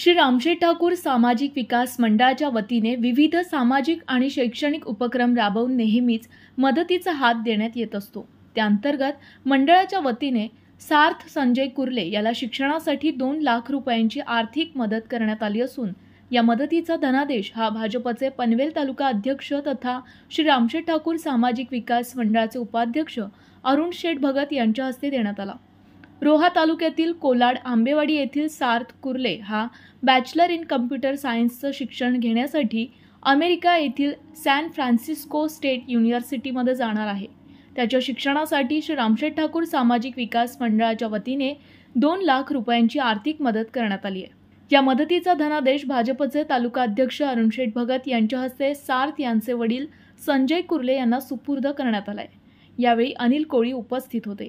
श्री रामशेठ ठाकूर सामाजिक विकास मंडळाच्या वतीने विविध सामाजिक आणि शैक्षणिक उपक्रम राबवून नेहमीच मदतीचा हात देण्यात येत असतो त्याअंतर्गत मंडळाच्या वतीने सार्थ संजय कुर्ले याला शिक्षणासाठी दोन लाख रुपयांची आर्थिक मदत करण्यात आली असून या मदतीचा धनादेश हा भाजपचे पनवेल तालुका अध्यक्ष तथा श्री रामशेठ ठाकूर सामाजिक विकास मंडळाचे उपाध्यक्ष अरुण शेठ भगत यांच्या हस्ते देण्यात आला रोहा तालुक्यातील कोलाड आंबेवाडी येथील सार्थ कुर्ले हा बॅचलर इन कम्प्युटर सायन्सचं शिक्षण घेण्यासाठी अमेरिका येथील सॅन फ्रान्सिस्को स्टेट युनिव्हर्सिटीमध्ये जाणार आहे त्याच्या शिक्षणासाठी श्री रामशेठ ठाकूर सामाजिक विकास मंडळाच्या वतीने दोन लाख रुपयांची आर्थिक मदत करण्यात आली आहे या मदतीचा धनादेश भाजपचे तालुका अध्यक्ष अरुणशेठ भगत यांच्या हस्ते सार्थ यांचे वडील संजय कुर्ले यांना सुपूर्द करण्यात आला आहे यावेळी अनिल कोळी उपस्थित होते